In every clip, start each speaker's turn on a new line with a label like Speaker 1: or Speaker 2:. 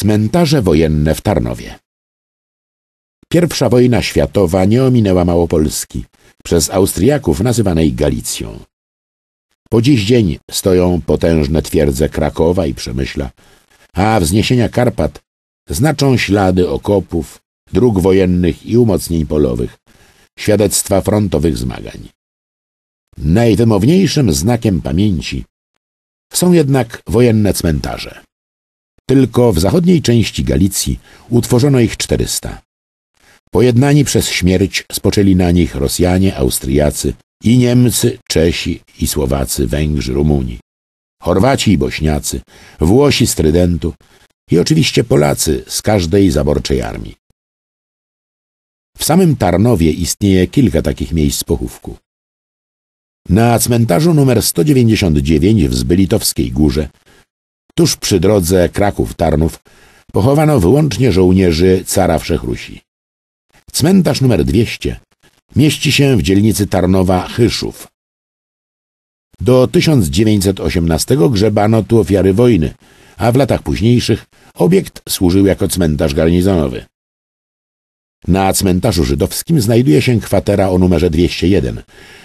Speaker 1: Cmentarze wojenne w Tarnowie Pierwsza wojna światowa nie ominęła Małopolski, przez Austriaków nazywanej Galicją. Po dziś dzień stoją potężne twierdze Krakowa i Przemyśla, a wzniesienia Karpat znaczą ślady okopów, dróg wojennych i umocnień polowych, świadectwa frontowych zmagań. Najwymowniejszym znakiem pamięci są jednak wojenne cmentarze. Tylko w zachodniej części Galicji utworzono ich 400. Pojednani przez śmierć spoczęli na nich Rosjanie, Austriacy i Niemcy, Czesi i Słowacy, Węgrzy, Rumuni, Chorwaci i Bośniacy, Włosi z Trydentu i oczywiście Polacy z każdej zaborczej armii. W samym Tarnowie istnieje kilka takich miejsc pochówku. Na cmentarzu numer 199 w Zbylitowskiej Górze Tuż przy drodze Kraków-Tarnów pochowano wyłącznie żołnierzy cara Wszechrusi. Cmentarz numer 200 mieści się w dzielnicy Tarnowa-Chyszów. Do 1918 grzebano tu ofiary wojny, a w latach późniejszych obiekt służył jako cmentarz garnizonowy. Na cmentarzu żydowskim znajduje się kwatera o numerze 201,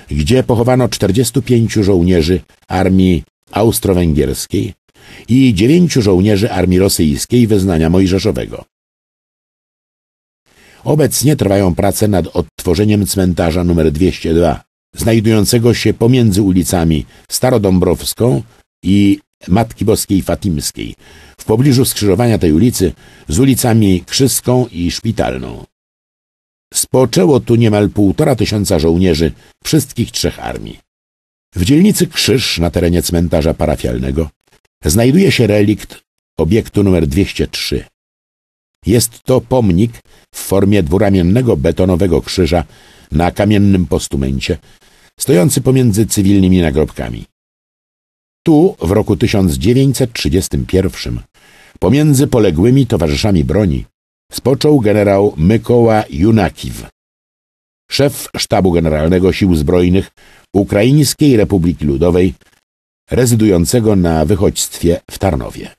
Speaker 1: gdzie pochowano 45 żołnierzy armii austro-węgierskiej, i dziewięciu żołnierzy armii rosyjskiej wyznania mojżeszowego. Obecnie trwają prace nad odtworzeniem cmentarza nr 202, znajdującego się pomiędzy ulicami Starodąbrowską i Matki Boskiej Fatimskiej, w pobliżu skrzyżowania tej ulicy z ulicami Krzyską i Szpitalną. Spoczęło tu niemal półtora tysiąca żołnierzy wszystkich trzech armii. W dzielnicy Krzyż na terenie cmentarza parafialnego znajduje się relikt obiektu numer 203. Jest to pomnik w formie dwuramiennego betonowego krzyża na kamiennym postumencie, stojący pomiędzy cywilnymi nagrobkami. Tu w roku 1931 pomiędzy poległymi towarzyszami broni spoczął generał Mykoła Junakiw, szef sztabu generalnego sił zbrojnych Ukraińskiej Republiki Ludowej rezydującego na wychodźstwie w Tarnowie.